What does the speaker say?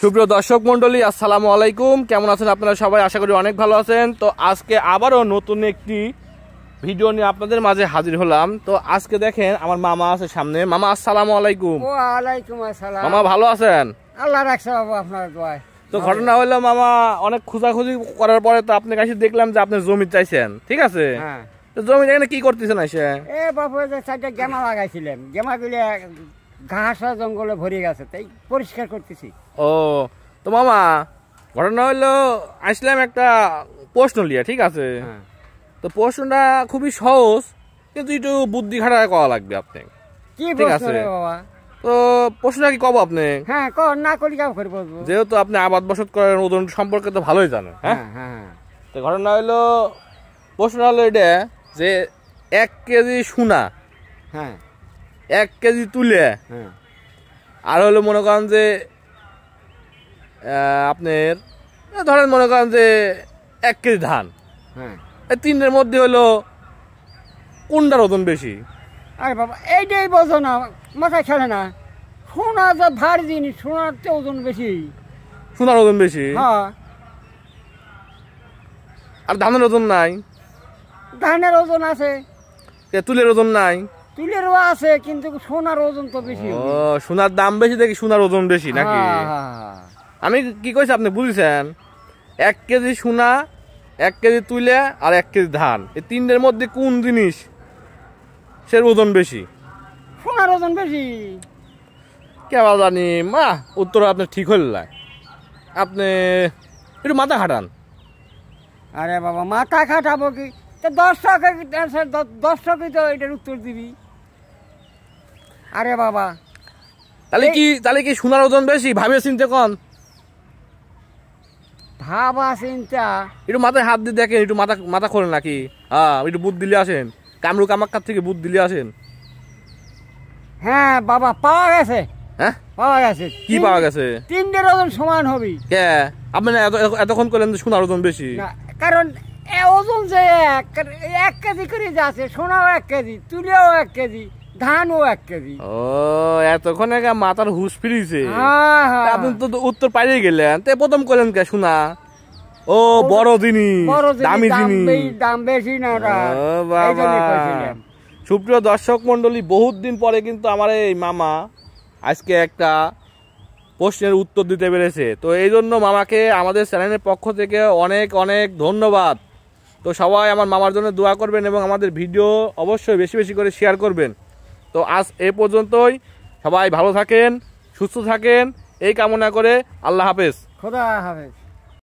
সুপ্রিয় দর্শক মন্ডলী আসসালামু আলাইকুম কেমন আছেন আপনারা সবাই আশা করি অনেক ভালো আছেন তো আজকে আবারও নতুন একটি ভিডিও নিয়ে আপনাদের মাঝে হাজির হলাম তো আজকে দেখেন আমার মামা আছে সামনে মামা আসসালামু আলাইকুম ওয়ালাইকুম আসসালাম মামা ভালো আছেন আল্লাহ রাখছে বাবু আপনার দোয়ায় তো ঘটনা হলো মামা অনেক খোঁজাখুঁজি করার পরে তো আপনার কাছে দেখলাম যে আপনি জমি চাইছেন ঠিক আছে হ্যাঁ। জমি এখানে কি করতেছেন এসে এ বাবু চারটা গেমা লাগাইছিলেন গেমা গেমাগুলি ঘাসা জঙ্গলে ভরে গেছে তাই পরিষ্কার করতেছি ও তো মামা ঘটনা হইলো আসলাম একটা প্রশ্ন লিয়া ঠিক আছে হ্যাঁ। তো প্রশ্নটা খুবই সহজ কিন্তু একটু বুদ্ধি খাটায় করা লাগবে আপনি কি ঠিক আছে বাবা তো প্রশ্নটা কি কব আপনি হ্যাঁ ক না করি কাম করে বলবো যেহেতু আপনি আবাদ বসত করেন ওজন সম্পর্কে তো ভালোই জানেন হ্যাঁ হ্যাঁ, হ্যাঁ, হ্যাঁ। তো ঘটনা হইলো প্রশ্ন হলো এটা যে এক কেজি সোনা হ্যাঁ এক কেজি তুলে হ্যাঁ। আর হলো মনে করেন যে আপনার ধরেন মনে করেন যে এক কেজি ধান হ্যাঁ। এই তিনটের মধ্যে হলো কোনটার ওজন বেশি আরে বাবা এইটাই বোঝো না মাথায় খেলে না সোনা যে ভারী জিনিস সোনার তো ওজন বেশি সোনার ওজন বেশি হ্যাঁ আর ধানের ওজন নাই ধানের ওজন আছে তুলের ওজন নাই তুলেরও আছে কিন্তু সোনার ওজন তো বেশি ও সোনার দাম বেশি দেখি সোনার ওজন বেশি হ্যাঁ, নাকি হ্যাঁ, হ্যাঁ। আমি কি কইছি আপনি বুঝেছেন এক কেজি সোনা এক কেজি তুলে আর এক কেজি ধান এই তিনটের মধ্যে কোন জিনিস সের ওজন বেশি সোনার ওজন বেশি কেবা জানি মা উত্তর আপনি ঠিক হল আপনি একটু মাথা খাটান আরে বাবা মাথা খাটাবো কি দশ টাকা দশ টাকা তো এটার উত্তর দিবি আরে বাবা তাহলে কি তাহলে কি সোনার ওজন বেশি ভাবে চিনতে কন ভাবা চিন্তা একটু মাথায় হাত দিয়ে দেখেন একটু মাথা মাথা খোলেন নাকি হ্যাঁ একটু বুধ দিলে আসেন কামরু কামাক্কার থেকে বুধ দিলে আসেন হ্যাঁ বাবা পাওয়া গেছে হ্যাঁ পাওয়া গেছে কি পাওয়া গেছে তিনটের ওজন সমান হবে কে আপনি এতক্ষণ করলেন যে সোনার ওজন বেশি কারণ ওজন যে এক কেজি করে যাচ্ছে সোনাও এক কেজি তুলেও এক কেজি ধানও এক কেজি ও এতক্ষণ মাথার হুশ ফিরিছে আপনি তো উত্তর পাইয়ে গেলেন তে প্রথম করলেন কে শোনা ও বড় জিনিস দামি জিনিস দাম বেশি না সুপ্রিয় দর্শক মন্ডলী বহুত দিন পরে কিন্তু আমার এই মামা আজকে একটা প্রশ্নের উত্তর দিতে পেরেছে তো এই জন্য মামাকে আমাদের চ্যানেলের পক্ষ থেকে অনেক অনেক ধন্যবাদ তো সবাই আমার মামার জন্য দোয়া করবেন এবং আমাদের ভিডিও অবশ্যই বেশি বেশি করে শেয়ার করবেন তো আজ এ পর্যন্তই সবাই ভালো থাকেন সুস্থ থাকেন এই কামনা করে আল্লাহ হাফেজ খোদা হাফেজ